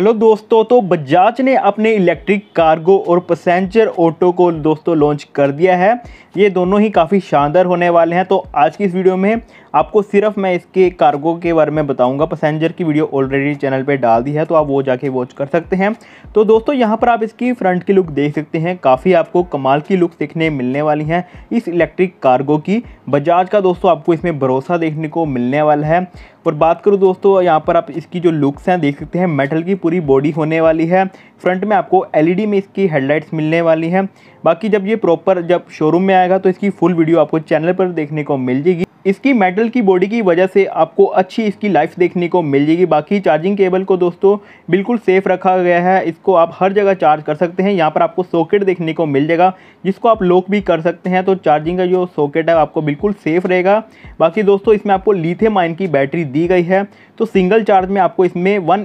hello दोस्तों तो बजाज ने अपने इलेक्ट्रिक कार्गो और पैसेंजर ऑटो को दोस्तों लॉन्च कर दिया है ये दोनों ही काफ़ी शानदार होने वाले हैं तो आज की इस वीडियो में आपको सिर्फ मैं इसके कार्गो के बारे में बताऊंगा पैसेंजर की वीडियो ऑलरेडी चैनल पे डाल दी है तो आप वो जाके वॉच कर सकते हैं तो दोस्तों यहाँ पर आप इसकी फ्रंट की लुक देख सकते हैं काफ़ी आपको कमाल की लुक देखने मिलने वाली हैं इस इलेक्ट्रिक कार्गो की बजाज का दोस्तों आपको इसमें भरोसा देखने को मिलने वाला है और बात करूँ दोस्तों यहाँ पर आप इसकी जो लुक्स हैं देख सकते हैं मेटल की पूरी बॉडी होने वाली है फ्रंट में आपको एलईडी में इसकी हेडलाइट्स मिलने वाली हैं बाकी जब ये प्रॉपर जब शोरूम में आएगा तो इसकी फुल वीडियो आपको चैनल पर देखने को मिल जाएगी इसकी मेटल की बॉडी की वजह से आपको अच्छी इसकी लाइफ देखने को मिल जाएगी बाकी चार्जिंग केबल को दोस्तों बिल्कुल सेफ़ रखा गया है इसको आप हर जगह चार्ज कर सकते हैं यहाँ पर आपको सॉकेट देखने को मिल जाएगा जिसको आप लॉक भी कर सकते हैं तो चार्जिंग का जो सॉकेट है आपको बिल्कुल सेफ़ रहेगा बाकी दोस्तों इसमें आपको लीथे माइन की बैटरी दी गई है तो सिंगल चार्ज में आपको इसमें वन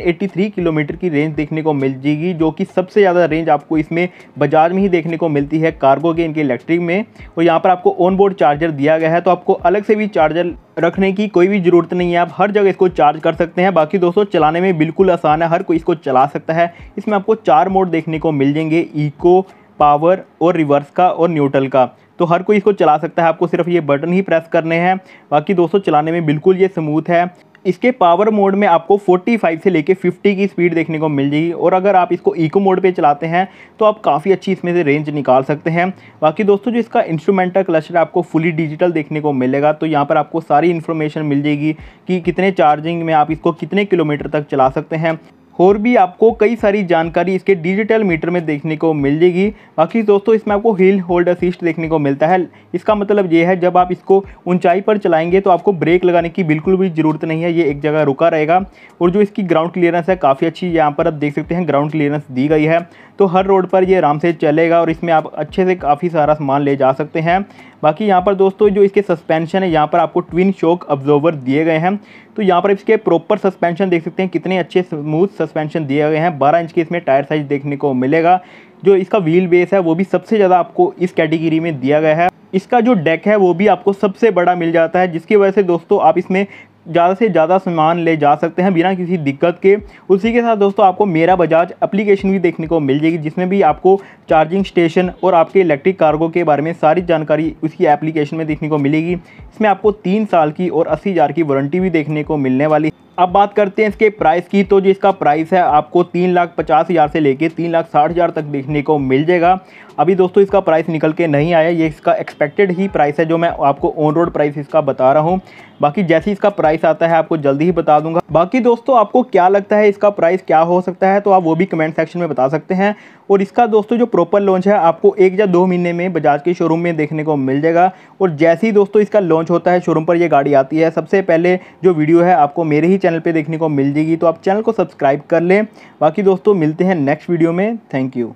किलोमीटर की रेंज देखने को मिल जाएगी जो कि सबसे ज़्यादा रेंज आपको इसमें बाजार में ही देखने को मिलती है कार्गो के इनके इलेक्ट्रिक में और यहाँ पर आपको ऑन बोर्ड चार्जर दिया गया है तो आपको अलग से भी भी चार्जर रखने की कोई भी ज़रूरत नहीं है आप हर जगह इसको चार्ज कर सकते हैं बाकी दोस्तों चलाने में बिल्कुल आसान है हर कोई इसको चला सकता है इसमें आपको चार मोड देखने को मिल जाएंगे ईको पावर और रिवर्स का और न्यूट्रल का तो हर कोई इसको चला सकता है आपको सिर्फ ये बटन ही प्रेस करने हैं बाकी दोस्तों चलाने में बिल्कुल ये स्मूथ है इसके पावर मोड में आपको 45 से लेके 50 की स्पीड देखने को मिल जाएगी और अगर आप इसको इको मोड पे चलाते हैं तो आप काफ़ी अच्छी इसमें से रेंज निकाल सकते हैं बाकी दोस्तों जो इसका इंस्ट्रूमेंटल क्लस्टर आपको फुली डिजिटल देखने को मिलेगा तो यहाँ पर आपको सारी इन्फॉर्मेशन मिल जाएगी कि कितने चार्जिंग में आप इसको कितने किलोमीटर तक चला सकते हैं और भी आपको कई सारी जानकारी इसके डिजिटल मीटर में देखने को मिल जाएगी बाकी दोस्तों इसमें आपको हिल होल्ड असिस्ट देखने को मिलता है इसका मतलब ये है जब आप इसको ऊंचाई पर चलाएंगे तो आपको ब्रेक लगाने की बिल्कुल भी ज़रूरत नहीं है ये एक जगह रुका रहेगा और जो इसकी ग्राउंड क्लियरेंस है काफ़ी अच्छी यहाँ पर आप देख सकते हैं ग्राउंड क्लियरेंस दी गई है तो हर रोड पर ये आराम से चलेगा और इसमें आप अच्छे से काफ़ी सारा सामान ले जा सकते हैं बाकी यहाँ पर दोस्तों जो इसके सस्पेंशन है यहाँ पर आपको ट्विन शॉक ऑब्जर्वर दिए गए हैं तो यहाँ पर इसके प्रॉपर सस्पेंशन देख सकते हैं कितने अच्छे स्मूथ सस्पेंशन दिए गए हैं बारह इंच के इसमें टायर साइज देखने को मिलेगा जो इसका व्हील बेस है वो भी सबसे ज़्यादा आपको इस कैटेगरी में दिया गया है इसका जो डेक है वो भी आपको सबसे बड़ा मिल जाता है जिसकी वजह से दोस्तों आप इसमें ज़्यादा से ज़्यादा सामान ले जा सकते हैं बिना किसी दिक्कत के उसी के साथ दोस्तों आपको मेरा बजाज एप्लीकेशन भी देखने को मिल जाएगी जिसमें भी आपको चार्जिंग स्टेशन और आपके इलेक्ट्रिक कार्गो के बारे में सारी जानकारी उसकी एप्लीकेशन में देखने को मिलेगी इसमें आपको तीन साल की और अस्सी हज़ार की वारंटी भी देखने को मिलने वाली अब बात करते हैं इसके प्राइस की तो जो इसका प्राइस है आपको तीन लाख पचास हज़ार से लेके तीन लाख साठ हज़ार तक देखने को मिल जाएगा अभी दोस्तों इसका प्राइस निकल के नहीं आया ये इसका एक्सपेक्टेड ही प्राइस है जो मैं आपको ऑन रोड प्राइस इसका बता रहा हूँ बाकी जैसे इसका प्राइस आता है आपको जल्दी ही बता दूंगा बाकी दोस्तों आपको क्या लगता है इसका प्राइस क्या हो सकता है तो आप वो भी कमेंट सेक्शन में बता सकते हैं और इसका दोस्तों जो प्रॉपर लॉन्च है आपको एक या दो महीने में बजाज के शोरूम में देखने को मिल जाएगा और जैसे ही दोस्तों इसका लॉन्च होता है शोरूम पर यह गाड़ी आती है सबसे पहले जो वीडियो है आपको मेरे ही चैनल पर देखने को मिल जाएगी तो आप चैनल को सब्सक्राइब कर लें बाकी दोस्तों मिलते हैं नेक्स्ट वीडियो में थैंक यू